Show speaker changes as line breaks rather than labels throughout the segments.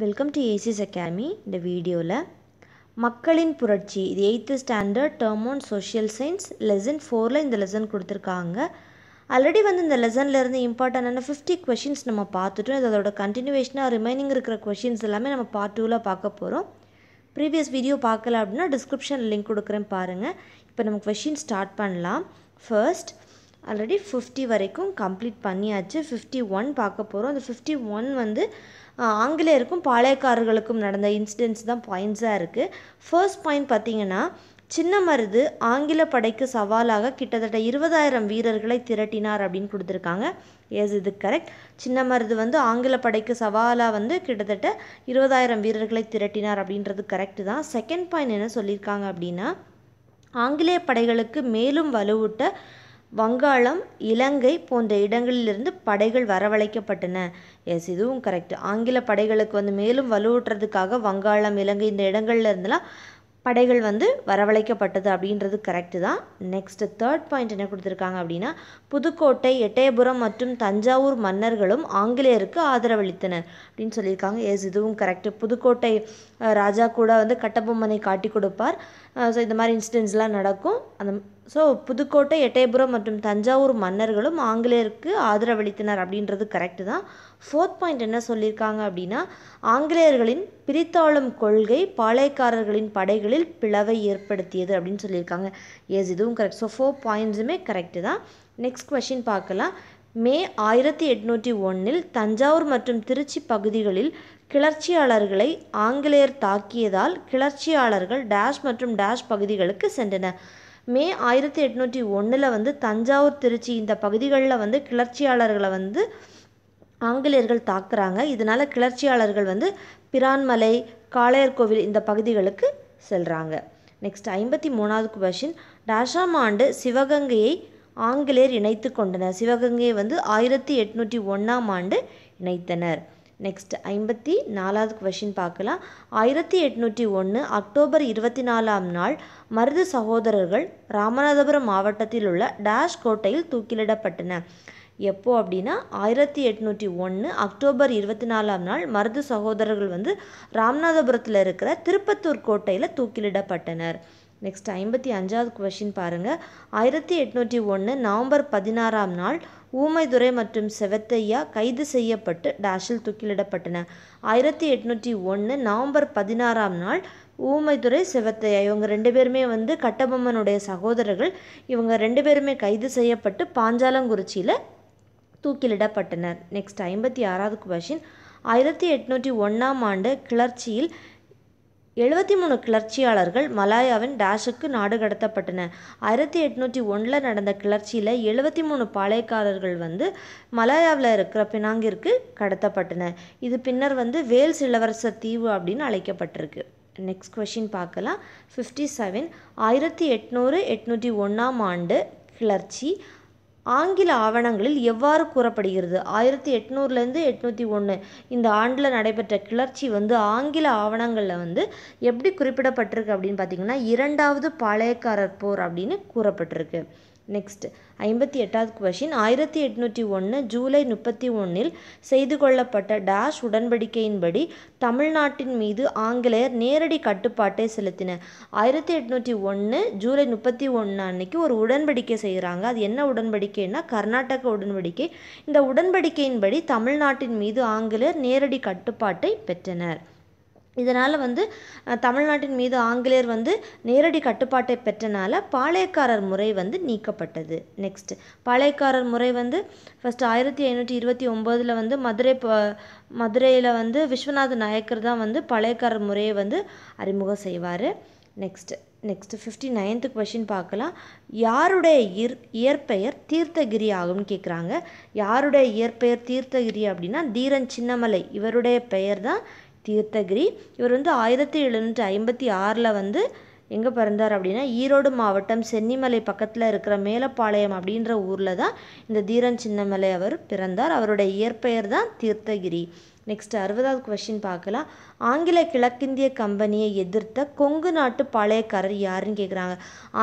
welcome to ACs academy இந்த வீடியோவில் மக்களின் புரட்சி இது eighth standard term one social science lesson ஃபோரில் இந்த லெசன் கொடுத்துருக்காங்க ஆல்ரெடி வந்து இந்த லெசன்லேருந்து இம்பார்ட்டண்டான ஃபிஃப்டி கொஷின்ஸ் நம்ம பார்த்துட்டோம் இதோட கண்டினியூவேஷனாக ரிமைனிங் இருக்கிற கொஷின்ஸ் எல்லாமே நம்ம பார்ட் டூவில் பார்க்க போகிறோம் ப்ரீவியஸ் வீடியோ பார்க்கல அப்படின்னா டிஸ்கிரிப்ஷன் லிங்க் கொடுக்குறேன் பாருங்கள் இப்போ நம்ம கொஷின் ஸ்டார்ட் பண்ணலாம் ஃபர்ஸ்ட் ஆல்ரெடி ஃபிஃப்டி வரைக்கும் கம்ப்ளீட் பண்ணியாச்சு ஃபிஃப்டி ஒன் பார்க்க போகிறோம் அந்த ஃபிஃப்டி ஒன் வந்து ஆங்கிலேயருக்கும் பாளையக்காரர்களுக்கும் நடந்த இன்சிடென்ட்ஸ் தான் பாயிண்ட்ஸாக இருக்குது ஃபர்ஸ்ட் பாயிண்ட் பார்த்திங்கன்னா சின்ன மருது ஆங்கில படைக்கு சவாலாக கிட்டத்தட்ட இருபதாயிரம் வீரர்களை திரட்டினார் அப்படின்னு கொடுத்துருக்காங்க எஸ் இது கரெக்ட் சின்ன மருது வந்து ஆங்கில படைக்கு சவாலாக வந்து கிட்டத்தட்ட இருபதாயிரம் வீரர்களை திரட்டினார் அப்படின்றது கரெக்டு தான் செகண்ட் பாயிண்ட் என்ன சொல்லியிருக்காங்க அப்படின்னா ஆங்கிலேய படைகளுக்கு மேலும் வலுவூட்ட வங்காளம் இலங்கை போன்ற இடங்களிலிருந்து படைகள் வரவழைக்கப்பட்டன எஸ் இதுவும் கரெக்ட் ஆங்கில படைகளுக்கு வந்து மேலும் வலுவூட்டுறதுக்காக வங்காளம் இலங்கை இந்த இடங்கள்ல இருந்தெல்லாம் படைகள் வந்து வரவழைக்கப்பட்டது அப்படின்றது கரெக்டு தான் நெக்ஸ்ட் தேர்ட் பாயிண்ட் என்ன கொடுத்துருக்காங்க அப்படின்னா புதுக்கோட்டை எட்டயபுரம் மற்றும் தஞ்சாவூர் மன்னர்களும் ஆங்கிலேயருக்கு ஆதரவளித்தனர் அப்படின்னு சொல்லியிருக்காங்க எஸ் இதுவும் கரெக்டு புதுக்கோட்டை ராஜா கூட வந்து கட்டபொம்மனை காட்டி கொடுப்பார் ஸோ இந்த மாதிரி இன்சிடென்ட்ஸ்லாம் நடக்கும் அந்த ஸோ புதுக்கோட்டை எட்டயபுரம் மற்றும் தஞ்சாவூர் மன்னர்களும் ஆங்கிலேயருக்கு ஆதரவளித்தனர் அப்படின்றது கரெக்டு தான் ஃபோர்த் பாயிண்ட் என்ன சொல்லியிருக்காங்க அப்படின்னா ஆங்கிலேயர்களின் பிரித்தாளும் கொள்கை பாளையக்காரர்களின் படைகளில் பிளவை ஏற்படுத்தியது அப்படின்னு சொல்லியிருக்காங்க எஸ் இதுவும் கரெக்ட் ஸோ ஃபோர் பாயிண்ட்ஸுமே கரெக்டு தான் நெக்ஸ்ட் கொஷின் பார்க்கலாம் மே ஆயிரத்தி எட்நூற்றி ஒன்றில் தஞ்சாவூர் மற்றும் திருச்சி பகுதிகளில் கிளர்ச்சியாளர்களை ஆங்கிலேயர் தாக்கியதால் கிளர்ச்சியாளர்கள் டேஷ் மற்றும் டேஷ் பகுதிகளுக்கு சென்றனர் மே ஆயிரத்தி எட்நூற்றி ஒன்றில் வந்து தஞ்சாவூர் திருச்சி இந்த பகுதிகளில் வந்து கிளர்ச்சியாளர்களை வந்து ஆங்கிலேயர்கள் தாக்குறாங்க இதனால் கிளர்ச்சியாளர்கள் வந்து பிரான்மலை காளையர் கோவில் இந்த பகுதிகளுக்கு செல்கிறாங்க நெக்ஸ்ட் ஐம்பத்தி மூணாவது கொஷின் டேஷாம் ஆண்டு சிவகங்கையை ஆங்கிலேயர் இணைத்து கொண்டனர் சிவகங்கையை வந்து ஆயிரத்தி எட்நூற்றி ஒன்றாம் ஆண்டு இணைத்தனர் நெக்ஸ்ட் ஐம்பத்தி நாலாவது கொஷின் பார்க்கலாம் ஆயிரத்தி எட்நூற்றி ஒன்று அக்டோபர் இருபத்தி நாலாம் நாள் மருது சகோதரர்கள் ராமநாதபுரம் மாவட்டத்தில் உள்ள டேஷ் கோட்டையில் தூக்கிலிடப்பட்டன எப்போ அப்படின்னா ஆயிரத்தி எட்நூற்றி ஒன்று அக்டோபர் இருபத்தி நாலாம் நாள் மருது சகோதரர்கள் வந்து ராமநாதபுரத்தில் இருக்கிற திருப்பத்தூர் கோட்டையில் தூக்கிலிடப்பட்டனர் நெக்ஸ்ட் ஐம்பத்தி அஞ்சாவது கொஷின் பாருங்கள் ஆயிரத்தி எட்நூற்றி ஒன்று நவம்பர் பதினாறாம் நாள் ஊமைதுரை மற்றும் செவத்தையா கைது செய்யப்பட்டு டேஷில் தூக்கிலிடப்பட்டன ஆயிரத்தி எட்நூற்றி ஒன்று நவம்பர் பதினாறாம் நாள் ஊமைதுரை செவத்தையா இவங்க ரெண்டு பேருமே வந்து கட்டபொம்மனுடைய சகோதரர்கள் இவங்க ரெண்டு பேருமே கைது செய்யப்பட்டு பாஞ்சாலங்குறிச்சியில் தூக்கிலிடப்பட்டனர் நெக்ஸ்ட் ஐம்பத்தி ஆறாவது கொஷின் ஆயிரத்தி எட்நூற்றி ஒன்றாம் ஆண்டு கிளர்ச்சியில் எழுபத்தி மூணு கிளர்ச்சியாளர்கள் மலாயாவின் டேஷுக்கு நாடு கடத்தப்பட்டன ஆயிரத்தி எட்நூற்றி ஒன்றில் நடந்த கிளர்ச்சியில் எழுபத்தி மூணு பாளையக்காரர்கள் வந்து மலாயாவில் இருக்கிற பினாங்கிற்கு கடத்தப்பட்டன இது பின்னர் வந்து வேல்ஸ் இளவரச தீவு அப்படின்னு அழைக்கப்பட்டிருக்கு நெக்ஸ்ட் கொஷின் பார்க்கலாம் ஃபிஃப்டி செவன் ஆயிரத்தி எட்நூறு எட்நூற்றி ஒன்றாம் ஆண்டு கிளர்ச்சி ஆங்கில ஆவணங்களில் எவ்வாறு கூறப்படுகிறது ஆயிரத்தி எட்நூறுலேருந்து எட்நூற்றி ஒன்று இந்த ஆண்டில் நடைபெற்ற கிளர்ச்சி வந்து ஆங்கில ஆவணங்களில் வந்து எப்படி குறிப்பிடப்பட்டிருக்கு அப்படின்னு பார்த்திங்கன்னா இரண்டாவது பாளையக்காரர் போர் அப்படின்னு கூறப்பட்டிருக்கு நெக்ஸ்ட் ஐம்பத்தி எட்டாவது கொஷின் ஆயிரத்தி எட்நூற்றி ஒன்று ஜூலை முப்பத்தி ஒன்றில் செய்து கொள்ளப்பட்ட டேஷ் உடன்படிக்கையின்படி தமிழ்நாட்டின் மீது ஆங்கிலேயர் நேரடி கட்டுப்பாட்டை செலுத்தினர் ஆயிரத்தி எட்நூற்றி ஒன்று ஜூலை முப்பத்தி ஒன்று அன்னைக்கு ஒரு உடன்படிக்கை செய்கிறாங்க அது என்ன உடன்படிக்கைன்னா கர்நாடக உடன்படிக்கை இந்த உடன்படிக்கையின்படி தமிழ்நாட்டின் மீது ஆங்கிலேயர் நேரடி கட்டுப்பாட்டை பெற்றனர் இதனால் வந்து தமிழ்நாட்டின் மீது ஆங்கிலேயர் வந்து நேரடி கட்டுப்பாட்டை பெற்றனால பாளையக்காரர் முறை வந்து நீக்கப்பட்டது நெக்ஸ்ட் பாளையக்காரர் முறை வந்து ஃபஸ்ட்டு ஆயிரத்தி ஐநூற்றி இருபத்தி ஒம்போதில் வந்து மதுரை ப மதுரையில் வந்து விஸ்வநாத நாயக்கர் தான் வந்து பாளையக்காரர் முறையை வந்து அறிமுகம் செய்வார் next next fifty ninth question பார்க்கலாம் யாருடைய இர் இயற்பெயர் தீர்த்தகிரி ஆகும்னு கேட்குறாங்க யாருடைய இயற்பெயர் தீர்த்தகிரி அப்படின்னா தீரன் சின்னமலை இவருடைய பெயர் தான் தீர்த்தகிரி இவர் வந்து ஆயிரத்தி எழுநூற்றி ஐம்பத்தி ஆறில் வந்து எங்கே பிறந்தார் அப்படின்னா ஈரோடு மாவட்டம் சென்னிமலை பக்கத்தில் இருக்கிற மேலப்பாளையம் அப்படின்ற ஊரில் தான் இந்த தீரன் சின்னமலை அவர் பிறந்தார் அவருடைய இயற்பெயர் தான் தீர்த்தகிரி நெக்ஸ்ட் அறுபதாவது கொஷின் பார்க்கலாம் ஆங்கில கிழக்கிந்திய கம்பெனியை எதிர்த்த கொங்கு நாட்டு பாளையக்காரர் யாருன்னு கேட்குறாங்க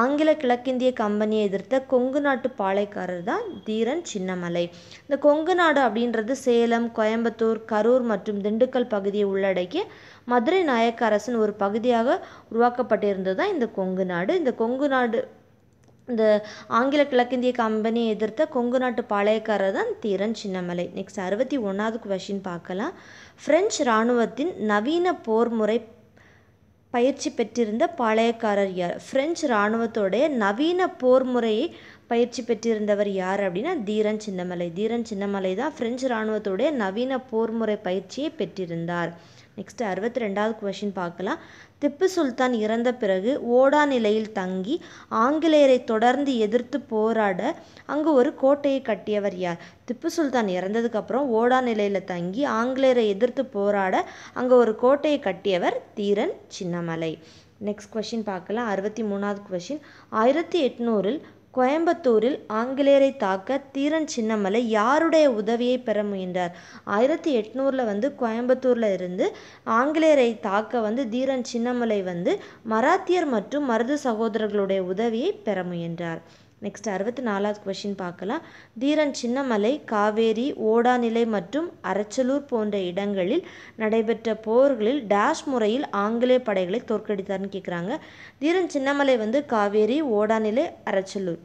ஆங்கில கிழக்கிந்திய கம்பெனியை எதிர்த்த கொங்கு நாட்டு பாளையக்காரர் தான் தீரன் சின்னமலை இந்த கொங்கு நாடு அப்படின்றது சேலம் கோயம்புத்தூர் கரூர் மற்றும் திண்டுக்கல் பகுதியை உள்ளடக்கி மதுரை நாயக்க அரசின் ஒரு பகுதியாக உருவாக்கப்பட்டிருந்தது தான் இந்த கொங்கு நாடு இந்த கொங்கு நாடு இந்த ஆங்கில கிழக்கிந்திய கம்பெனியை எதிர்த்த கொங்கு நாட்டு பாளையக்காரர் தான் தீரன் சின்னமலை நெக்ஸ்ட் அறுபத்தி ஒன்றாவது கொஷின் பார்க்கலாம் ஃப்ரெஞ்சு இராணுவத்தின் நவீன போர் முறை பயிற்சி பெற்றிருந்த பாளையக்காரர் யார் ஃப்ரெஞ்சு இராணுவத்தோடைய நவீன போர் முறையை பயிற்சி பெற்றிருந்தவர் யார் அப்படின்னா தீரன் சின்னமலை தீரன் சின்னமலை தான் ஃப்ரெஞ்சு இராணுவத்தோடைய நவீன போர் முறை பயிற்சியை பெற்றிருந்தார் நெக்ஸ்ட் அறுபத்தி ரெண்டாவது கொஷின் பார்க்கலாம் திப்பு சுல்தான் இறந்த பிறகு ஓடா நிலையில் தங்கி ஆங்கிலேயரை தொடர்ந்து எதிர்த்து போராட அங்கு ஒரு கோட்டையை கட்டியவர் யார் திப்பு சுல்தான் இறந்ததுக்கப்புறம் ஓடா நிலையில் தங்கி ஆங்கிலேயரை எதிர்த்து போராட அங்கே ஒரு கோட்டையை கட்டியவர் தீரன் சின்னமலை நெக்ஸ்ட் கொஷின் பார்க்கலாம் அறுபத்தி மூணாவது கொஷின் ஆயிரத்தி எட்நூறில் கோயம்புத்தூரில் ஆங்கிலேயரை தாக்க தீரன் சின்னமலை யாருடைய உதவியை பெற முயன்றார் ஆயிரத்தி எட்நூறில் வந்து கோயம்புத்தூரில் இருந்து ஆங்கிலேயரை தாக்க வந்து தீரன் சின்னமலை வந்து மராத்தியர் மற்றும் மருது சகோதரர்களுடைய உதவியை பெற முயன்றார் நெக்ஸ்ட் அறுபத்தி நாலாவது கொஷின் பார்க்கலாம் தீரன் சின்னமலை காவேரி ஓடாநிலை மற்றும் அரச்சலூர் போன்ற இடங்களில் நடைபெற்ற போர்களில் டேஷ் முறையில் ஆங்கிலேய படைகளை தோற்கடித்தார்னு கேட்குறாங்க தீரன் சின்னமலை வந்து காவேரி ஓடாநிலை அரச்சலூர்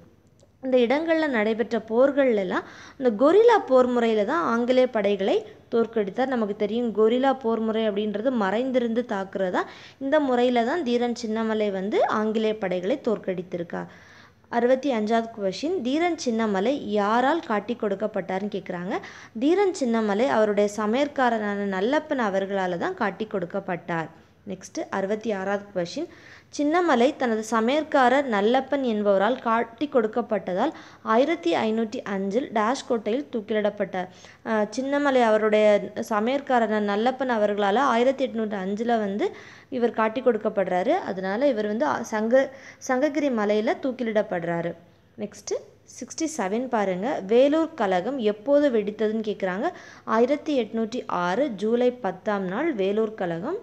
இந்த இடங்களில் நடைபெற்ற போர்கள்லாம் இந்த கொரிலா போர் முறையில் தான் ஆங்கிலேய படைகளை தோற்கடித்தார் நமக்கு தெரியும் கொரிலா போர் முறை அப்படின்றது மறைந்திருந்து தாக்குறதா இந்த முறையில் தான் தீரன் சின்னமலை வந்து ஆங்கிலேய படைகளை தோற்கடித்திருக்கா அறுபத்தி அஞ்சாவது கொஷின் தீரன் சின்னமலை யாரால் காட்டி கொடுக்கப்பட்டார்னு கேட்குறாங்க தீரன் சின்னமலை அவருடைய சமையற்காரரான நல்லப்பன் அவர்களால் தான் காட்டி கொடுக்கப்பட்டார் நெக்ஸ்ட்டு அறுபத்தி ஆறாவது கொஷின் சின்னமலை தனது சமையற்காரர் நல்லப்பன் என்பவரால் காட்டி கொடுக்கப்பட்டதால் ஆயிரத்தி ஐநூற்றி அஞ்சில் டேஷ் கோட்டையில் தூக்கிலிடப்பட்டார் சின்னமலை அவருடைய சமையற்காரர் நல்லப்பன் அவர்களால் ஆயிரத்தி எட்நூற்றி அஞ்சில் வந்து இவர் காட்டி கொடுக்கப்படுறாரு அதனால் இவர் வந்து சங்க சங்ககிரி மலையில் தூக்கிலிடப்படுறாரு நெக்ஸ்ட்டு சிக்ஸ்டி செவன் பாருங்கள் வேலூர் கழகம் எப்போது வெடித்ததுன்னு கேட்குறாங்க ஆயிரத்தி எட்நூற்றி ஆறு ஜூலை பத்தாம் நாள் வேலூர் கழகம்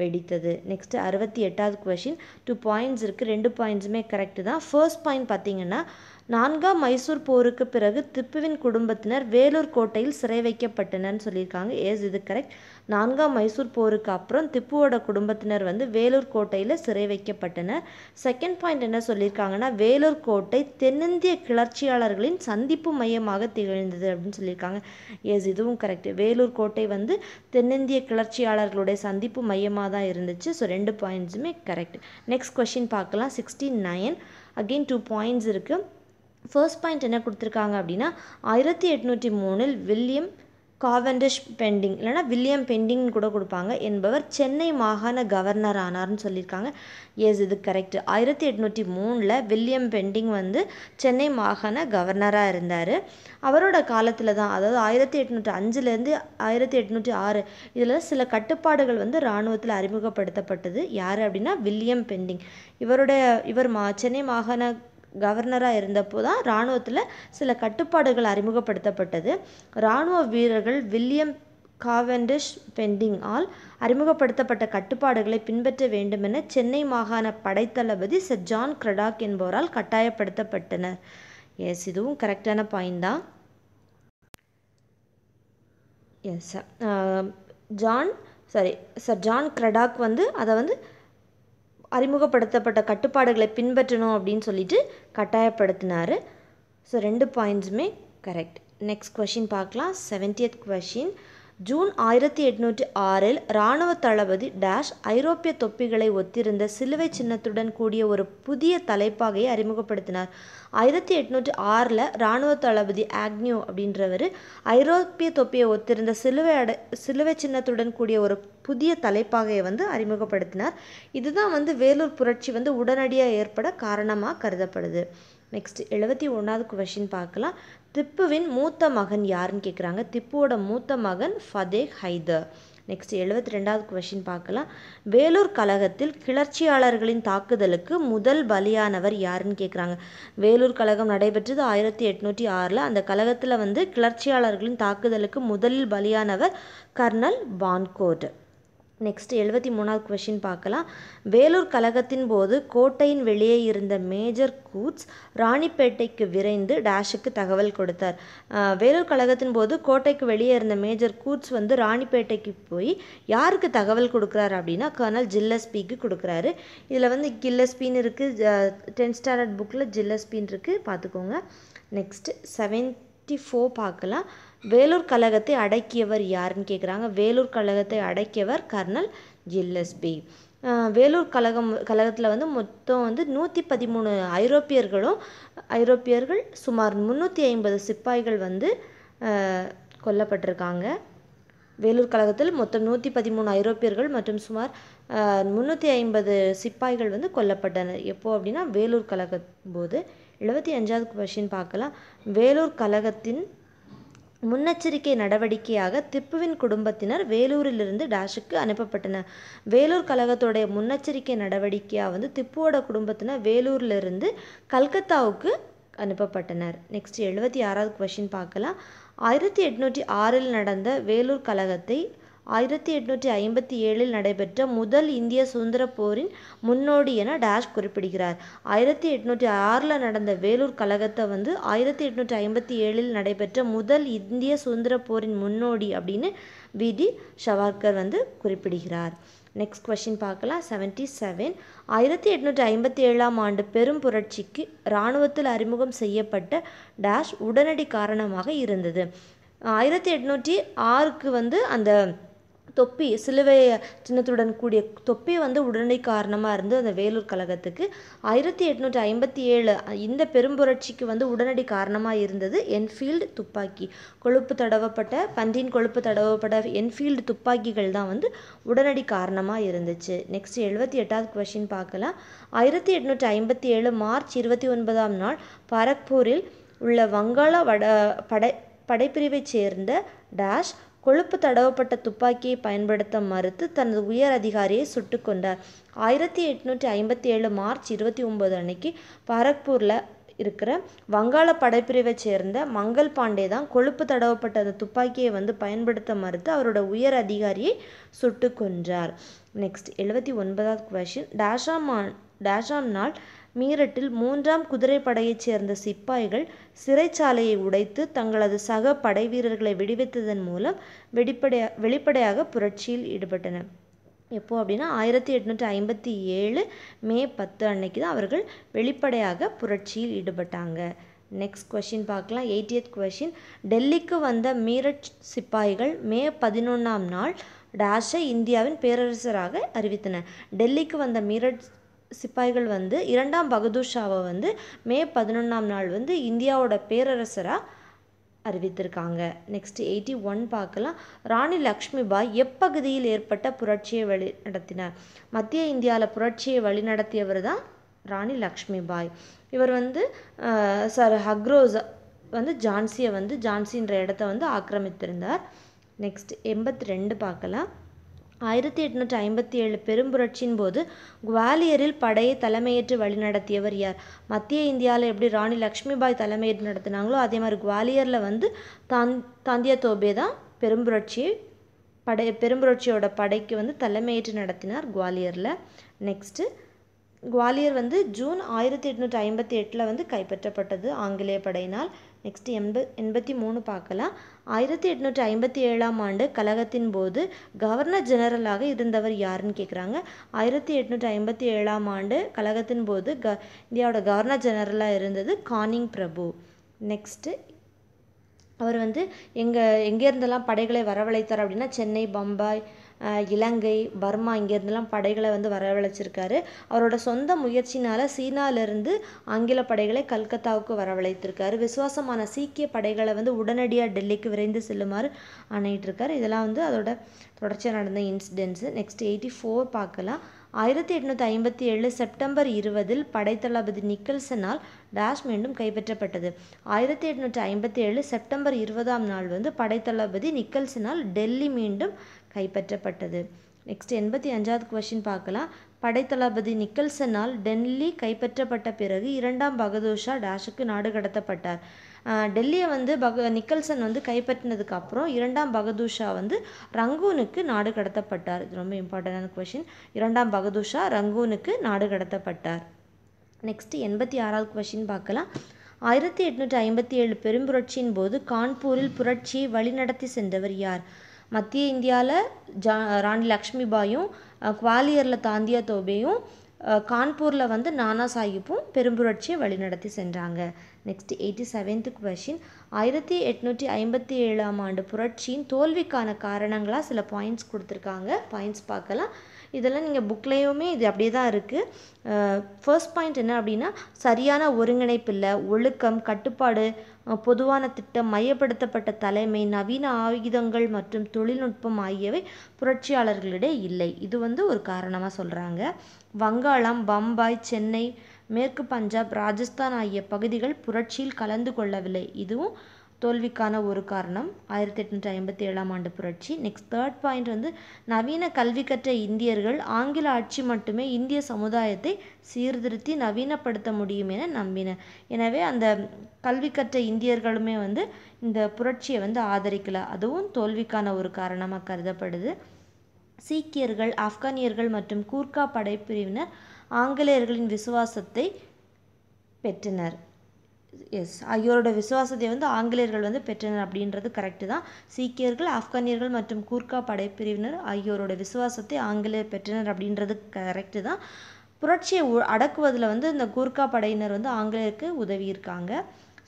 வெடித்தது நெக்ஸ்ட்டு அறுபத்தி எட்டாவது கொஷின் டூ பாயிண்ட்ஸ் இருக்குது ரெண்டு பாயிண்ட்ஸுமே கரெக்டு தான் ஃபர்ஸ்ட் பாயிண்ட் பார்த்திங்கன்னா நான்காம் மைசூர் போருக்கு பிறகு திப்புவின் குடும்பத்தினர் வேலூர் கோட்டையில் சிறை வைக்கப்பட்டனர்னு சொல்லியிருக்காங்க ஏஸ் இது கரெக்ட் நான்காம் மைசூர் போருக்கு அப்புறம் திப்புவோட குடும்பத்தினர் வந்து வேலூர் கோட்டையில் சிறை வைக்கப்பட்டனர் செகண்ட் பாயிண்ட் என்ன சொல்லியிருக்காங்கன்னா வேலூர் கோட்டை தென்னிந்திய கிளர்ச்சியாளர்களின் சந்திப்பு மையமாக திகழ்ந்தது அப்படின்னு சொல்லியிருக்காங்க ஏஸ் இதுவும் கரெக்ட் வேலூர் கோட்டை வந்து தென்னிந்திய கிளர்ச்சியாளர்களுடைய சந்திப்பு மையமாக தான் இருந்துச்சு ஸோ ரெண்டு பாயிண்ட்ஸுமே கரெக்ட் நெக்ஸ்ட் கொஷின் பார்க்கலாம் sixty nine again two points இருக்குது ஃபர்ஸ்ட் பாயிண்ட் என்ன கொடுத்துருக்காங்க அப்படின்னா ஆயிரத்தி எட்நூற்றி மூணில் வில்லியம் காவெண்டிஷ் பெண்டிங் இல்லைனா வில்லியம் பெண்டிங் கூட கொடுப்பாங்க என்பவர் சென்னை மாகாண கவர்னர் ஆனார்னு சொல்லியிருக்காங்க எஸ் இது கரெக்ட் ஆயிரத்தி எட்நூற்றி மூணில் வில்லியம் பெண்டிங் வந்து சென்னை மாகாண கவர்னராக இருந்தார் அவரோட காலத்தில் தான் அதாவது ஆயிரத்தி எட்நூற்றி அஞ்சுலேருந்து ஆயிரத்தி எட்நூற்றி ஆறு இதில் சில கட்டுப்பாடுகள் வந்து இராணுவத்தில் அறிமுகப்படுத்தப்பட்டது யார் அப்படின்னா வில்லியம் பெண்டிங் இவருடைய இவர் மா சென்னை மாகாண கவர்னராக இருந்தப்போ தான் இராணுவத்தில் சில கட்டுப்பாடுகள் அறிமுகப்படுத்தப்பட்டது இராணுவ வீரர்கள் வில்லியம் காவெண்டிஷ் பெண்டிங் ஆல் அறிமுகப்படுத்தப்பட்ட கட்டுப்பாடுகளை பின்பற்ற வேண்டுமென சென்னை மாகாண படைத்தளபதி சர் ஜான் கிரடாக் என்பவரால் கட்டாயப்படுத்தப்பட்டனர் எஸ் இதுவும் கரெக்டான பாயிண்ட் தான் yes John sorry sir John Cradock வந்து அதை வந்து அறிமுகப்படுத்தப்பட்ட கட்டுப்பாடுகளை பின்பற்றணும் அப்படின்னு சொல்லிட்டு கட்டாயப்படுத்தினார் ஸோ ரெண்டு பாயிண்ட்ஸுமே கரெக்ட் நெக்ஸ்ட் கொஷின் பார்க்கலாம் செவன்டியத் கொஷின் ஜூன் ஆயிரத்தி எட்நூற்றி ஆறில் இராணுவ தளபதி டேஷ் ஐரோப்பிய தொப்பிகளை ஒத்திருந்த சிலுவை சின்னத்துடன் கூடிய ஒரு புதிய தலைப்பாகையை அறிமுகப்படுத்தினார் ஆயிரத்தி எட்நூற்றி ஆறில் இராணுவ தளபதி ஆக்னியோ அப்படின்றவர் ஐரோப்பிய தொப்பியை ஒத்திருந்த சிலுவை அடை சிலுவை சின்னத்துடன் கூடிய ஒரு புதிய தலைப்பாகையை வந்து அறிமுகப்படுத்தினார் இதுதான் வந்து வேலூர் புரட்சி வந்து உடனடியாக ஏற்பட காரணமாக கருதப்படுது நெக்ஸ்ட் எழுபத்தி ஒன்றாவது கொஷின் பார்க்கலாம் திப்புவின் மூத்த மகன் யாருன்னு கேட்குறாங்க திப்புவோட மூத்த மகன் ஃபதே ஹைதர் நெக்ஸ்ட் எழுபத்தி ரெண்டாவது கொஷின் பார்க்கலாம் வேலூர் கழகத்தில் கிளர்ச்சியாளர்களின் தாக்குதலுக்கு முதல் பலியானவர் யாருன்னு கேட்குறாங்க வேலூர் கழகம் நடைபெற்றது ஆயிரத்தி எட்நூற்றி ஆறில் அந்த கழகத்தில் வந்து கிளர்ச்சியாளர்களின் தாக்குதலுக்கு முதலில் பலியானவர் கர்னல் பான்கோட் நெக்ஸ்ட் எழுபத்தி மூணாவது கொஷின் பார்க்கலாம் வேலூர் கழகத்தின் போது கோட்டையின் வெளியே இருந்த மேஜர் கூட்ஸ் ராணிப்பேட்டைக்கு விரைந்து டேஷுக்கு தகவல் கொடுத்தார் வேலூர் கழகத்தின் போது கோட்டைக்கு வெளியே இருந்த மேஜர் கூட்ஸ் வந்து ராணிப்பேட்டைக்கு போய் யாருக்கு தகவல் கொடுக்குறாரு அப்படின்னா கர்னல் ஜில்லஸ்பிக்கு கொடுக்குறாரு இதில் வந்து கில்லஸ்பின்னு இருக்குது டென் ஸ்டாண்டர்ட் புக்கில் ஜில்லஸ்பின் இருக்குது பார்த்துக்கோங்க நெக்ஸ்ட் செவன்டி ஃபோர் பார்க்கலாம் வேலூர் கழகத்தை அடக்கியவர் யாருன்னு கேட்குறாங்க வேலூர் கழகத்தை அடக்கியவர் கர்னல் ஜில்லஸ்பி வேலூர் கழகம் கழகத்தில் வந்து மொத்தம் வந்து நூற்றி பதிமூணு ஐரோப்பியர்களும் ஐரோப்பியர்கள் சுமார் முந்நூற்றி ஐம்பது சிப்பாய்கள் வந்து கொல்லப்பட்டிருக்காங்க வேலூர் கழகத்தில் மொத்தம் நூற்றி பதிமூணு ஐரோப்பியர்கள் மற்றும் சுமார் முந்நூற்றி ஐம்பது சிப்பாய்கள் வந்து கொல்லப்பட்டனர் எப்போது அப்படின்னா வேலூர் கழக போது எழுபத்தி அஞ்சாவது கொஷின் பார்க்கலாம் வேலூர் கழகத்தின் முன்னெச்சரிக்கை நடவடிக்கையாக திப்புவின் குடும்பத்தினர் வேலூரிலிருந்து டேஷுக்கு அனுப்பப்பட்டனர் வேலூர் கழகத்தோடைய முன்னெச்சரிக்கை நடவடிக்கையாக வந்து திப்புவோட குடும்பத்தினர் வேலூர்லேருந்து கல்கத்தாவுக்கு அனுப்பப்பட்டனர் நெக்ஸ்ட் எழுபத்தி ஆறாவது கொஷின் பார்க்கலாம் ஆயிரத்தி எட்நூற்றி ஆறில் நடந்த வேலூர் கழகத்தை ஆயிரத்தி எட்நூற்றி ஐம்பத்தி ஏழில் நடைபெற்ற முதல் இந்திய சுதந்திரப் போரின் முன்னோடி என டேஷ் குறிப்பிடுகிறார் ஆயிரத்தி எட்நூற்றி ஆறில் நடந்த வேலூர் கழகத்தை வந்து ஆயிரத்தி எட்நூற்றி ஐம்பத்தி ஏழில் நடைபெற்ற முதல் இந்திய சுதந்திரப் போரின் முன்னோடி அப்படின்னு விதி ஷவார்கர் வந்து குறிப்பிடுகிறார் நெக்ஸ்ட் கொஷின் பார்க்கலாம் செவன்டி செவன் ஆயிரத்தி எட்நூற்றி ஐம்பத்தி ஏழாம் ஆண்டு பெரும் புரட்சிக்கு இராணுவத்தில் அறிமுகம் செய்யப்பட்ட டேஷ் உடனடி காரணமாக இருந்தது ஆயிரத்தி எட்நூற்றி ஆறுக்கு வந்து அந்த தொப்பி சிலுவை சின்னத்துடன் கூடிய தொப்பி வந்து உடனடி காரணமாக இருந்து அந்த வேலூர் கழகத்துக்கு ஆயிரத்தி எட்நூற்றி ஐம்பத்தி ஏழு இந்த பெரும்புரட்சிக்கு வந்து உடனடி காரணமாக இருந்தது என்ஃபீல்டு துப்பாக்கி கொழுப்பு தடவப்பட்ட பந்தின் கொழுப்பு தடவப்பட்ட என்ஃபீல்டு துப்பாக்கிகள் தான் வந்து உடனடி காரணமாக இருந்துச்சு நெக்ஸ்ட் எழுபத்தி எட்டாவது கொஷின் பார்க்கலாம் ஆயிரத்தி எட்நூற்றி ஐம்பத்தி ஏழு மார்ச் இருபத்தி ஒன்பதாம் நாள் பரக்பூரில் உள்ள வங்காள வட படை படைப்பிரிவைச் சேர்ந்த டேஷ் கொழுப்பு தடவப்பட்ட துப்பாக்கியை பயன்படுத்த மறுத்து தனது உயர் அதிகாரியை சுட்டு கொண்டார் ஆயிரத்தி எட்நூற்றி ஐம்பத்தி ஏழு மார்ச் இருபத்தி ஒம்பது அன்னைக்கு பரக்பூரில் இருக்கிற வங்காள படைப்பிரிவை சேர்ந்த மங்கள் பாண்டே தான் கொழுப்பு தடவப்பட்ட அந்த துப்பாக்கியை வந்து பயன்படுத்த மறுத்து அவரோட உயர் அதிகாரியை சுட்டு கொன்றார் நெக்ஸ்ட் எழுபத்தி ஒன்பதாவது கொஷின் டேஷாம் டேஷாம் நாள் மீரட்டில் மூன்றாம் குதிரைப்படையைச் சேர்ந்த சிப்பாய்கள் சிறைச்சாலையை உடைத்து தங்களது சக படைவீரர்களை விடுவித்ததன் மூலம் வெளிப்படையா வெளிப்படையாக புரட்சியில் ஈடுபட்டனர் எப்போ அப்படின்னா ஆயிரத்தி எட்நூற்றி ஐம்பத்தி ஏழு மே பத்து அன்னைக்கு தான் அவர்கள் வெளிப்படையாக புரட்சியில் ஈடுபட்டாங்க நெக்ஸ்ட் கொஷின் பார்க்கலாம் எயிட்டியத் கொஷின் டெல்லிக்கு வந்த மீரட் சிப்பாய்கள் மே பதினொன்றாம் நாள் டேஷை இந்தியாவின் பேரரசராக அறிவித்தனர் டெல்லிக்கு வந்த மீரட் சிப்பாய்கள் வந்து இரண்டாம் பகதூர் ஷாவை வந்து மே பதினொன்றாம் நாள் வந்து இந்தியாவோட பேரரசராக அறிவித்திருக்காங்க நெக்ஸ்ட் எயிட்டி ஒன் பார்க்கலாம் ராணி லக்ஷ்மிபாய் எப்பகுதியில் ஏற்பட்ட புரட்சியை வழி நடத்தினார் மத்திய இந்தியாவில் புரட்சியை வழி நடத்தியவர் தான் ராணி லக்ஷ்மிபாய் இவர் வந்து சார் ஹக்ரோஸ் வந்து ஜான்சியை வந்து ஜான்சின்ற இடத்த வந்து ஆக்கிரமித்திருந்தார் நெக்ஸ்ட் எண்பத்தி ரெண்டு பார்க்கலாம் ஆயிரத்தி எட்நூற்றி ஐம்பத்தி ஏழு பெரும்புரட்சியின் போது குவாலியரில் படையை தலைமையேற்று வழிநடத்தியவர் யார் மத்திய இந்தியாவில் எப்படி ராணி லக்ஷ்மிபாய் தலைமையேற்று நடத்தினாங்களோ அதே மாதிரி குவாலியரில் வந்து தான் தாந்தியா தோபே தான் பெரும்புரட்சியை படை பெரும்புரட்சியோட படைக்கு வந்து தலைமையேற்று நடத்தினார் குவாலியரில் நெக்ஸ்ட்டு குவாலியர் வந்து ஜூன் ஆயிரத்தி எட்நூற்றி ஐம்பத்தி எட்டில் வந்து கைப்பற்றப்பட்டது ஆங்கிலேய படையினால் நெக்ஸ்ட்டு எண்ப எண்பத்தி மூணு பார்க்கலாம் ஆயிரத்தி எட்நூற்றி ஐம்பத்தி ஏழாம் ஆண்டு கழகத்தின் போது கவர்னர் ஜெனரலாக இருந்தவர் யாருன்னு கேட்குறாங்க ஆயிரத்தி எட்நூற்றி ஐம்பத்தி ஏழாம் ஆண்டு கழகத்தின் போது க இந்தியாவோட கவர்னர் ஜெனரலாக இருந்தது கானிங் பிரபு நெக்ஸ்ட்டு அவர் வந்து எங்கே எங்கேருந்தெல்லாம் படைகளை வரவழைத்தார் அப்படின்னா சென்னை பம்பாய் இலங்கை பர்மா இங்கேருந்துலாம் படைகளை வந்து வரவழைச்சிருக்காரு அவரோட சொந்த முயற்சினால் சீனாவிலேருந்து ஆங்கில படைகளை கல்கத்தாவுக்கு வரவழைத்திருக்காரு விசுவாசமான சீக்கிய படைகளை வந்து உடனடியாக டெல்லிக்கு விரைந்து செல்லுமாறு ஆணையிட்டிருக்காரு இதெல்லாம் வந்து அதோட தொடர்ச்சியாக நடந்த இன்சிடென்ட்ஸு நெக்ஸ்ட் எயிட்டி ஃபோர் பார்க்கலாம் ஆயிரத்தி எட்நூற்றி ஐம்பத்தி ஏழு செப்டம்பர் இருபதில் படைத்தளபதி நிக்கல்சனால் டேஷ் மீண்டும் கைப்பற்றப்பட்டது ஆயிரத்தி எட்நூற்றி ஐம்பத்தி ஏழு செப்டம்பர் இருபதாம் நாள் வந்து படைத்தளபதி நிக்கல்சனால் டெல்லி மீண்டும் கைப்பற்றப்பட்டது நெக்ஸ்ட் எண்பத்தி அஞ்சாவது கொஷின் பார்க்கலாம் படைத்தளபதி நிக்கல்சனால் டெல்லி கைப்பற்றப்பட்ட பிறகு இரண்டாம் பகதூர்ஷா டேஷுக்கு நாடு கடத்தப்பட்டார் டெல்லியை வந்து பக நிக்கல்சன் வந்து கைப்பற்றினதுக்கு அப்புறம் இரண்டாம் பகதூர்ஷா வந்து ரங்கூனுக்கு நாடு கடத்தப்பட்டார் இது ரொம்ப இம்பார்ட்டண்டான கொஷின் இரண்டாம் பகதூர்ஷா ரங்கூனுக்கு நாடு கடத்தப்பட்டார் நெக்ஸ்ட் எண்பத்தி ஆறாவது கொஷின் பார்க்கலாம் ஆயிரத்தி எட்நூற்றி ஐம்பத்தி ஏழு பெரும்புரட்சியின் போது கான்பூரில் புரட்சியை வழிநடத்தி சென்றவர் யார் மத்திய இந்தியாவில் ஜா ராணி லக்ஷ்மிபாயும் குவாலியரில் தாந்தியா தோபேயும் கான்பூரில் வந்து நானா சாஹிப்பும் பெரும்புரட்சியை வழிநடத்தி சென்றாங்க நெக்ஸ்ட் எயிட்டி செவன்த்து கொஷின் ஆயிரத்தி எட்நூற்றி ஐம்பத்தி ஏழாம் ஆண்டு புரட்சியின் தோல்விக்கான காரணங்களாக சில பாயிண்ட்ஸ் கொடுத்துருக்காங்க பாயிண்ட்ஸ் பார்க்கலாம் இதெல்லாம் நீங்கள் புக்லேயுமே இது அப்படியே தான் இருக்குது ஃபர்ஸ்ட் பாயிண்ட் என்ன அப்படின்னா சரியான ஒருங்கிணைப்பு இல்லை ஒழுக்கம் கட்டுப்பாடு பொதுவான திட்டம் மையப்படுத்தப்பட்ட தலைமை நவீன ஆயுதங்கள் மற்றும் தொழில்நுட்பம் ஆகியவை புரட்சியாளர்களிடையே இல்லை இது வந்து ஒரு காரணமாக சொல்கிறாங்க வங்காளம் பம்பாய் சென்னை மேற்கு பஞ்சாப் ராஜஸ்தான் ஆகிய பகுதிகள் புரட்சியில் கலந்து கொள்ளவில்லை இதுவும் தோல்விக்கான ஒரு காரணம் ஆயிரத்தி எட்நூற்றி ஐம்பத்தி ஏழாம் ஆண்டு புரட்சி நெக்ஸ்ட் தேர்ட் பாயிண்ட் வந்து நவீன கல்வி கற்ற இந்தியர்கள் ஆங்கில ஆட்சி மட்டுமே இந்திய சமுதாயத்தை சீர்திருத்தி நவீனப்படுத்த முடியும் என நம்பினர் எனவே அந்த கல்வி கற்ற இந்தியர்களுமே வந்து இந்த புரட்சியை வந்து ஆதரிக்கல அதுவும் தோல்விக்கான ஒரு காரணமாக கருதப்படுது சீக்கியர்கள் ஆப்கானியர்கள் மற்றும் கூர்கா படைப்பிரிவினர் ஆங்கிலேயர்களின் விசுவாசத்தை பெற்றனர் எஸ் ஆகியோரோட விசுவாசத்தை வந்து ஆங்கிலேயர்கள் வந்து பெற்றனர் அப்படின்றது கரெக்டு தான் சீக்கியர்கள் ஆப்கானியர்கள் மற்றும் கூர்கா படைப்பிரிவினர் ஆகியோரோட விசுவாசத்தை ஆங்கிலேயர் பெற்றனர் அப்படின்றது கரெக்டு தான் புரட்சியை அடக்குவதில் வந்து இந்த கூர்கா படையினர் வந்து ஆங்கிலேயருக்கு உதவியிருக்காங்க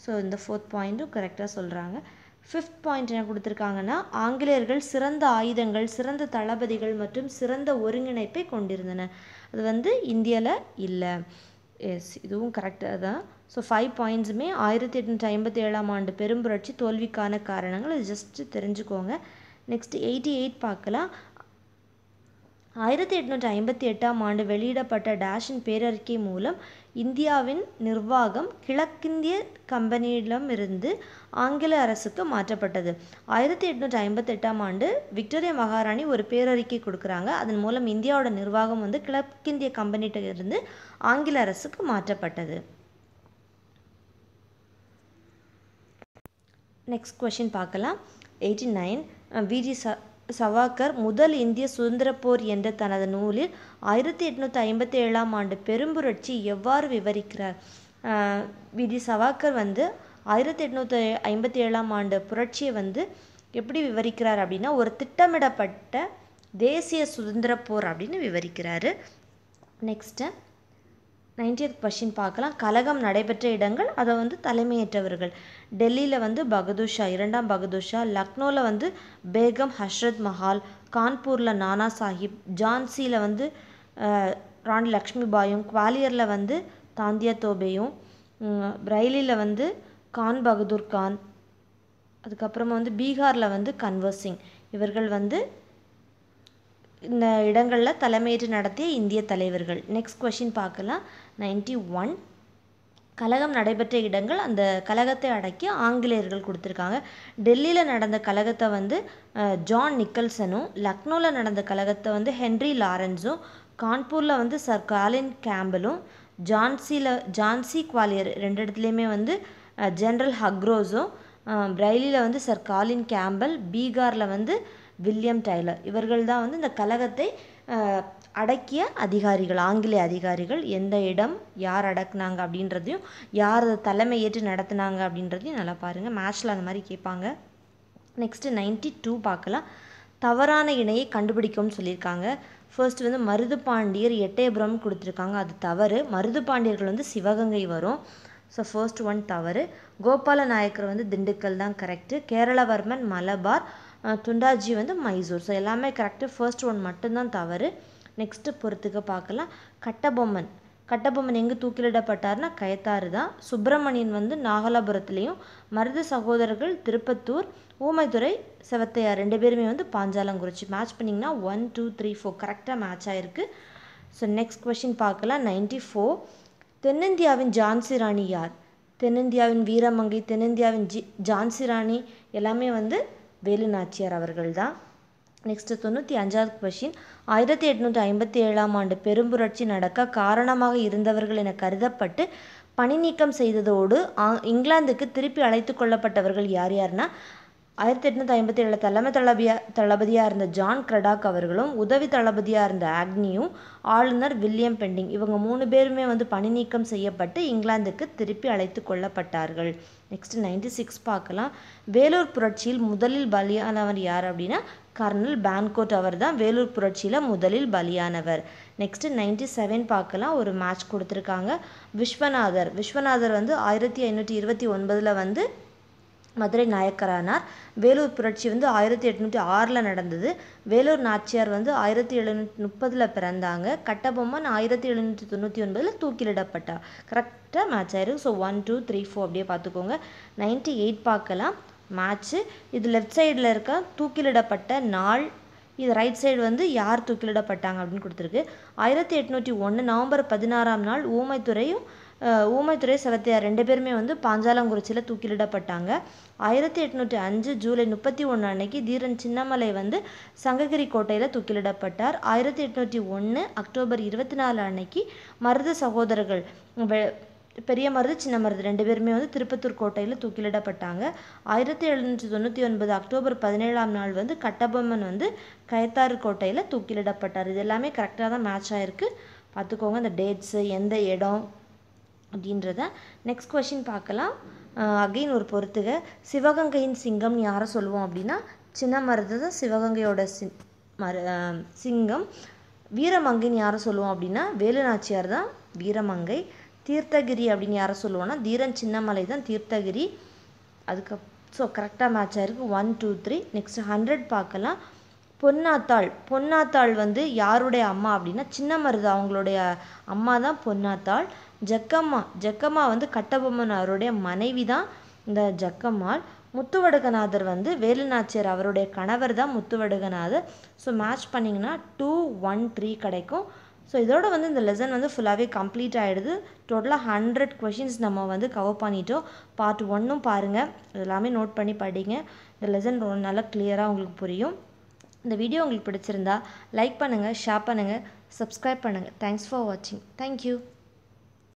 ஸோ இந்த ஃபோர்த் பாயிண்ட்டும் கரெக்டாக சொல்கிறாங்க ஃபிஃப்த் பாயிண்ட் என்ன கொடுத்துருக்காங்கன்னா ஆங்கிலேயர்கள் சிறந்த ஆயுதங்கள் சிறந்த தளபதிகள் மற்றும் சிறந்த ஒருங்கிணைப்பை கொண்டிருந்தனர் அது வந்து இந்தியாவில் இல்லை எஸ் இதுவும் கரெக்டாக தான் ஸோ ஃபைவ் பாயிண்ட்ஸுமே ஆயிரத்தி எட்நூற்றி ஐம்பத்தி ஏழாம் ஆண்டு பெரும்புரட்சி தோல்விக்கான காரணங்கள் இது ஜஸ்ட்டு தெரிஞ்சுக்கோங்க நெக்ஸ்ட்டு எயிட்டி எயிட் பார்க்கலாம் ஆயிரத்தி எட்நூற்றி ஐம்பத்தி எட்டாம் ஆண்டு வெளியிடப்பட்ட டேஷின் பேரறிக்கை மூலம் இந்தியாவின் நிர்வாகம் கிழக்கிந்திய கம்பெனியிடமிருந்து ஆங்கில அரசுக்கு மாற்றப்பட்டது ஆயிரத்தி எட்நூற்றி ஐம்பத்தி எட்டாம் ஆண்டு விக்டோரியா மகாராணி ஒரு பேரறிக்கை கொடுக்குறாங்க அதன் மூலம் இந்தியாவோட நிர்வாகம் வந்து கிழக்கிந்திய கம்பெனிகிட்ட இருந்து ஆங்கில அரசுக்கு மாற்றப்பட்டது நெக்ஸ்ட் கொஷின் பார்க்கலாம் எயிட்டி நைன் விஜி ச சவாக்கர் முதல் இந்திய போர் என்ற தனது நூலில் ஆயிரத்தி எட்நூற்றி ஐம்பத்தி ஏழாம் ஆண்டு பெரும்புரட்சி எவ்வாறு விவரிக்கிறார் விதி சவாக்கர் வந்து ஆயிரத்தி எட்நூற்றி ஐம்பத்தி ஏழாம் ஆண்டு புரட்சியை வந்து எப்படி விவரிக்கிறார் அப்படின்னா ஒரு திட்டமிடப்பட்ட தேசிய சுதந்திர போர் அப்படின்னு விவரிக்கிறாரு நெக்ஸ்ட்டு நைன்டியத் கொஷின் பார்க்கலாம் கலகம் நடைபெற்ற இடங்கள் அதை வந்து தலைமையேற்றவர்கள் டெல்லியில் வந்து பகதூஷா இரண்டாம் பகதூஷா லக்னோவில் வந்து பேகம் ஹஷ்ரத் மஹால் கான்பூரில் நானா சாஹிப் ஜான்சியில் வந்து ராணி லக்ஷ்மி பாயும் குவாலியரில் வந்து தாந்தியா தோபேயும் ரயிலில் வந்து கான் பகதூர் கான் அதுக்கப்புறமா வந்து பீகாரில் வந்து கன்வர்சிங் இவர்கள் வந்து இந்த இடங்களில் தலைமையேற்று நடத்திய இந்திய தலைவர்கள் நெக்ஸ்ட் கொஷின் பார்க்கலாம் நைன்டி ஒன் கலகம் நடைபெற்ற இடங்கள் அந்த கலகத்தை அடக்கி ஆங்கிலேயர்கள் கொடுத்துருக்காங்க டெல்லியில் நடந்த கலகத்தை வந்து ஜான் நிக்கல்சனும் லக்னோவில் நடந்த கலகத்தை வந்து ஹென்ரி லாரன்ஸும் கான்பூரில் வந்து சர் காலின் கேம்பலும் ஜான்சியில் ஜான்சி குவாலியர் ரெண்டு இடத்துலையுமே வந்து ஜென்ரல் ஹக்ரோஸும் பிரைலியில் வந்து சர் காலின் கேம்பல் பீகாரில் வந்து வில்லியம் டைலர் இவர்கள் தான் வந்து இந்த கழகத்தை அடக்கிய அதிகாரிகள் ஆங்கிலேய அதிகாரிகள் எந்த இடம் யார் அடக்குனாங்க அப்படின்றதையும் யார் தலைமை ஏற்று நடத்துனாங்க அப்படின்றதையும் நல்லா பாருங்கள் மேட்ச்சில் அந்த மாதிரி கேட்பாங்க நெக்ஸ்ட்டு நைன்டி டூ பார்க்கலாம் தவறான இணையை கண்டுபிடிக்கும்னு சொல்லியிருக்காங்க ஃபர்ஸ்ட் வந்து மருது பாண்டியர் எட்டயபுரம் கொடுத்துருக்காங்க அது தவறு மருது பாண்டியர்கள் வந்து சிவகங்கை வரும் ஸோ ஃபர்ஸ்ட் ஒன் தவறு கோபால நாயக்கர் வந்து திண்டுக்கல் தான் கரெக்டு கேரளவர்மன் மலபார் துண்டாஜி வந்து மைசூர் ஸோ எல்லாமே கரெக்டு ஃபர்ஸ்ட் ஒன் மட்டும்தான் தவறு நெக்ஸ்ட்டு பொறுத்துக்க பார்க்கலாம் கட்டபொம்மன் கட்டபொம்மன் எங்கே தூக்கிலிடப்பட்டார்னா கயத்தாறு தான் சுப்பிரமணியன் வந்து நாகலாபுரத்துலேயும் மருத சகோதரர்கள் திருப்பத்தூர் ஊமைத்துறை செவத்தையார் ரெண்டு பேருமே வந்து பாஞ்சாலங்குறிச்சி மேட்ச் பண்ணிங்கன்னா ஒன் டூ த்ரீ ஃபோர் கரெக்டாக மேட்ச் ஆகிருக்கு ஸோ நெக்ஸ்ட் கொஷின் பார்க்கலாம் நைன்டி ஃபோர் தென்னிந்தியாவின் ஜான்சி ராணி யார் தென்னிந்தியாவின் வீரமங்கை தென்னிந்தியாவின் ஜி ஜான்சி ராணி எல்லாமே வந்து வேலு நாச்சியார் அவர்கள் தான் நெக்ஸ்ட் தொண்ணூற்றி அஞ்சாவது கொஷின் ஆயிரத்தி எட்நூற்றி ஐம்பத்தி ஏழாம் ஆண்டு பெரும்புரட்சி நடக்க காரணமாக இருந்தவர்கள் என கருதப்பட்டு பணி நீக்கம் செய்ததோடு இங்கிலாந்துக்கு திருப்பி அழைத்து கொள்ளப்பட்டவர்கள் யார் யார்னா ஆயிரத்தி எட்நூற்றி ஐம்பத்தி ஏழில் தலைமை தளபதியா தளபதியாக இருந்த ஜான் கிரடாக் அவர்களும் உதவி தளபதியாக இருந்த ஆக்னியும் ஆளுநர் வில்லியம் பெண்டிங் இவங்க மூணு பேருமே வந்து பணி நீக்கம் செய்யப்பட்டு இங்கிலாந்துக்கு திருப்பி அழைத்து கொள்ளப்பட்டார்கள் நெக்ஸ்ட் நைன்டி சிக்ஸ் பார்க்கலாம் வேலூர் புரட்சியில் முதலில் பலியானவர் யார் அப்படின்னா கர்னல் பேன்கோட் அவர் தான் வேலூர் புரட்சியில் முதலில் பலியானவர் நெக்ஸ்ட்டு நைன்டி செவன் பார்க்கலாம் ஒரு மேட்ச் கொடுத்துருக்காங்க விஸ்வநாதர் விஸ்வநாதர் வந்து ஆயிரத்தி ஐநூற்றி இருபத்தி ஒன்பதில் வந்து மதுரை நாயக்கரானார் வேலூர் புரட்சி வந்து ஆயிரத்தி எட்நூற்றி ஆறில் நடந்தது வேலூர் நாச்சியார் வந்து ஆயிரத்தி எழுநூற்றி முப்பதில் பிறந்தாங்க கட்டபொம்மன் ஆயிரத்தி எழுநூற்றி தொண்ணூற்றி ஒன்பதில் தூக்கிலிடப்பட்டார் கரெக்டாக மேட்ச் ஆயிருக்கு so one two three four அப்படியே பார்த்துக்கோங்க நைன்ட்டி எயிட் பார்க்கலாம் மேட்ச்சு இது லெஃப்ட் சைடில் இருக்க தூக்கிலிடப்பட்ட நாள் இது ரைட் சைடு வந்து யார் தூக்கிலிடப்பட்டாங்க அப்படின்னு கொடுத்துருக்கு ஆயிரத்தி எட்நூற்றி ஒன்று நவம்பர் பதினாறாம் நாள் ஊமைத்துறையும் ஊமைத்துறை செவத்தையார் ரெண்டு பேருமே வந்து பாஞ்சாலங்குறிச்சியில் தூக்கிலிடப்பட்டாங்க ஆயிரத்தி எட்நூற்றி அஞ்சு ஜூலை முப்பத்தி ஒன்று அன்னைக்கு தீரன் சின்னமலை வந்து சங்ககிரி கோட்டையில் தூக்கிலிடப்பட்டார் ஆயிரத்தி எட்நூற்றி ஒன்று அக்டோபர் இருபத்தி நாலு அன்னைக்கு மருத சகோதரர்கள் பெரிய மருது சின்ன மருது ரெண்டு பேருமே வந்து திருப்பத்தூர் கோட்டையில் தூக்கிலிடப்பட்டாங்க ஆயிரத்தி எழுநூற்றி தொண்ணூற்றி ஒன்பது அக்டோபர் பதினேழாம் நாள் வந்து கட்டபொம்மன் வந்து கயத்தாறு கோட்டையில் தூக்கிலிடப்பட்டார் இது எல்லாமே கரெக்டாக தான் மேட்ச் ஆயிருக்கு பார்த்துக்கோங்க இந்த டேட்ஸு எந்த இடம் அப்படின்றத நெக்ஸ்ட் கொஷின் பார்க்கலாம் அகெயின் ஒரு பொறுத்துக சிவகங்கையின் சிங்கம்னு யாரை சொல்லுவோம் அப்படின்னா சின்னமருது தான் சிவகங்கையோட சி மரு சிங்கம் வீரமங்கைன்னு யாரை சொல்லுவோம் அப்படின்னா வேலுநாச்சியார் தான் வீரமங்கை தீர்த்தகிரி அப்படின்னு யாரை சொல்லுவோம்னா தீரன் சின்னமலை தான் தீர்த்தகிரி அதுக்கு ஸோ கரெக்டாக மேட்ச் ஆயிருக்கு one two three next hundred பார்க்கலாம் பொன்னாத்தாள் பொன்னாத்தாள் வந்து யாருடைய அம்மா அப்படின்னா சின்ன மருது அவங்களுடைய அம்மா தான் பொன்னாத்தாள் ஜக்கம்மா ஜக்கம்மா வந்து கட்டபொம்மன் அவருடைய மனைவி தான் இந்த ஜக்கம்மாள் முத்துவடுகநாதர் வந்து வேலுநாச்சியார் அவருடைய கணவர் தான் முத்துவடுகநாதர் ஸோ மேட்ச் பண்ணிங்கன்னா டூ ஒன் த்ரீ கிடைக்கும் ஸோ இதோட வந்து இந்த லெசன் வந்து ஃபுல்லாகவே கம்ப்ளீட் ஆகிடுது டோட்டலாக ஹண்ட்ரட் கொஷின்ஸ் நம்ம வந்து கவர் பண்ணிட்டோம் பார்ட் ஒன்னும் பாருங்கள் எல்லாமே நோட் பண்ணி படிங்க இந்த லெசன் ரொம்ப நல்லா கிளியராக உங்களுக்கு புரியும் இந்த வீடியோ உங்களுக்கு பிடிச்சிருந்தா லைக் பண்ணுங்கள் ஷேர் பண்ணுங்கள் சப்ஸ்கிரைப் பண்ணுங்கள் தேங்க்ஸ் ஃபார் வாட்சிங் தேங்க்யூ